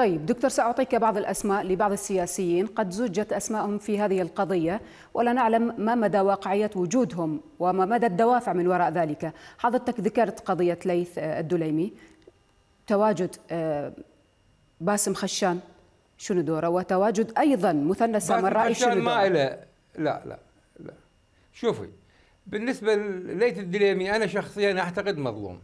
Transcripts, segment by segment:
طيب دكتور سأعطيك بعض الأسماء لبعض السياسيين قد زجت أسماءهم في هذه القضية ولا نعلم ما مدى واقعية وجودهم وما مدى الدوافع من وراء ذلك حضرتك ذكرت قضية ليث آه، الدليمي تواجد آه، باسم خشان شنو دوره وتواجد أيضا مثنى سامراء شنو دوره ما لا لا لا, لا. شوفي بالنسبة لليث الدليمي أنا شخصيا أعتقد مظلوم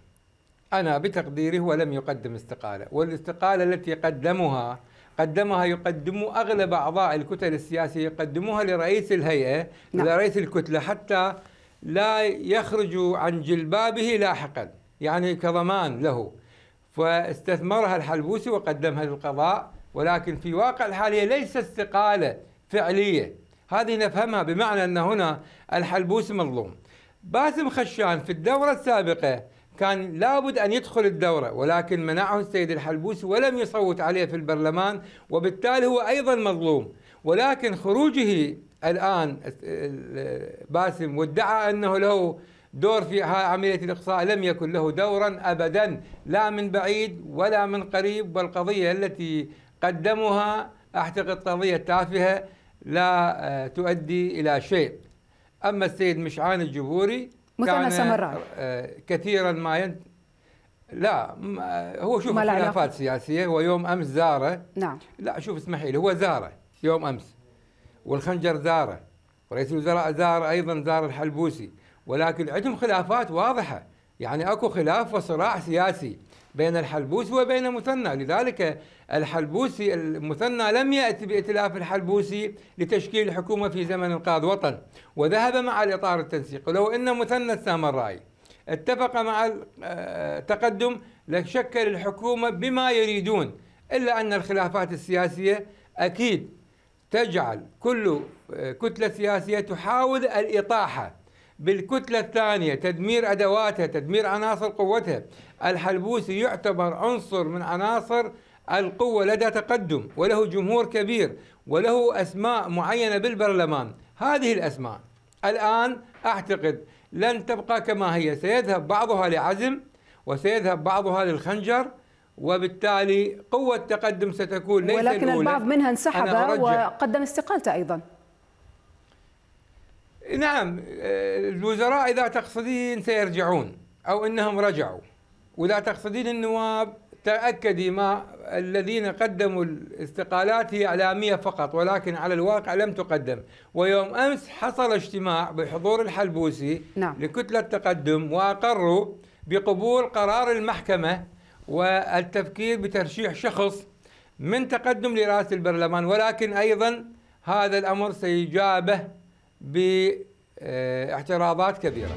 أنا بتقديري هو لم يقدم استقالة والاستقالة التي قدمها قدمها يقدم أغلب أعضاء الكتل السياسية يقدموها لرئيس الهيئة نعم. لرئيس الكتلة حتى لا يخرج عن جلبابه لاحقا يعني كضمان له فاستثمرها الحلبوسي وقدمها للقضاء ولكن في واقع الحالية ليس استقالة فعلية هذه نفهمها بمعنى أن هنا الحلبوسي مظلوم باسم خشان في الدورة السابقة كان لابد أن يدخل الدورة ولكن منعه السيد الحلبوسي ولم يصوت عليه في البرلمان وبالتالي هو أيضا مظلوم ولكن خروجه الآن باسم وادعى أنه له دور في عملية الإقصاء لم يكن له دورا أبدا لا من بعيد ولا من قريب والقضية التي قدمها أعتقد قضية تافهة لا آه، تؤدي إلى شيء أما السيد مشعان الجبوري متناسى مرات آه، كثيرا ما ينت... لا آه، هو شوف خلافات سياسيه هو يوم امس زاره نعم لا شوف اسمحي لي هو زاره يوم امس والخنجر زاره ورئيس الوزراء زار ايضا زار الحلبوسي ولكن عندهم خلافات واضحه يعني اكو خلاف وصراع سياسي بين الحلبوسي وبين مثنى لذلك الحلبوسي المثنى لم يأتي بائتلاف الحلبوسي لتشكيل الحكومة في زمن القاض وطن وذهب مع الإطار التنسيق لو أن مثنى السامرائي اتفق مع التقدم آه، لشكل الحكومة بما يريدون إلا أن الخلافات السياسية أكيد تجعل كل آه، كتلة سياسية تحاول الإطاحة بالكتلة الثانية تدمير أدواتها تدمير عناصر قوتها الحلبوسي يعتبر عنصر من عناصر القوة لدى تقدم وله جمهور كبير وله أسماء معينة بالبرلمان هذه الأسماء الآن أعتقد لن تبقى كما هي سيذهب بعضها لعزم وسيذهب بعضها للخنجر وبالتالي قوة تقدم ستكون ليس ولكن الأولى. البعض منها انسحب وقدم استقالته أيضا نعم آه، الوزراء إذا تقصدين سيرجعون أو أنهم رجعوا وإذا تقصدين النواب تأكدي ما الذين قدموا الاستقالات هي إعلامية فقط ولكن على الواقع لم تقدم ويوم أمس حصل اجتماع بحضور الحلبوسي نعم. لكتلة التقدم وأقروا بقبول قرار المحكمة والتفكير بترشيح شخص من تقدم لرئاسة البرلمان ولكن أيضا هذا الأمر سيجابه باعتراضات كبيره